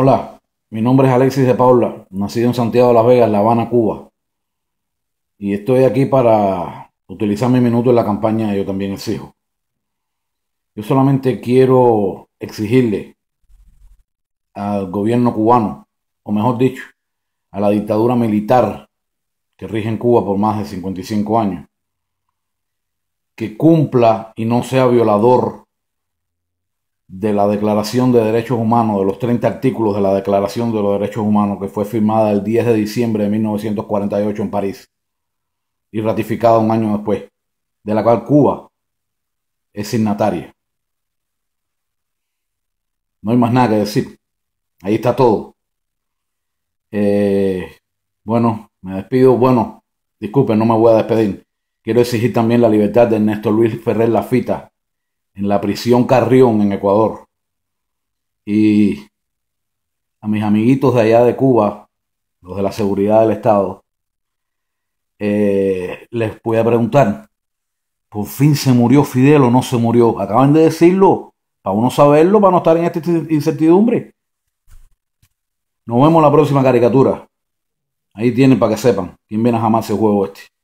Hola, mi nombre es Alexis de Paula, nacido en Santiago de Las Vegas, La Habana, Cuba. Y estoy aquí para utilizar mi minuto en la campaña Yo también exijo. Yo solamente quiero exigirle al gobierno cubano, o mejor dicho, a la dictadura militar que rige en Cuba por más de 55 años, que cumpla y no sea violador de la Declaración de Derechos Humanos, de los 30 artículos de la Declaración de los Derechos Humanos que fue firmada el 10 de diciembre de 1948 en París y ratificada un año después, de la cual Cuba es signataria. No hay más nada que decir. Ahí está todo. Eh, bueno, me despido. Bueno, disculpen, no me voy a despedir. Quiero exigir también la libertad de Ernesto Luis Ferrer Lafita, en la prisión Carrión en Ecuador. Y a mis amiguitos de allá de Cuba, los de la seguridad del Estado, eh, les voy a preguntar, por fin se murió Fidel o no se murió. Acaban de decirlo, para uno saberlo, para no estar en esta incertidumbre. Nos vemos en la próxima caricatura. Ahí tienen para que sepan quién viene a jamás ese juego este.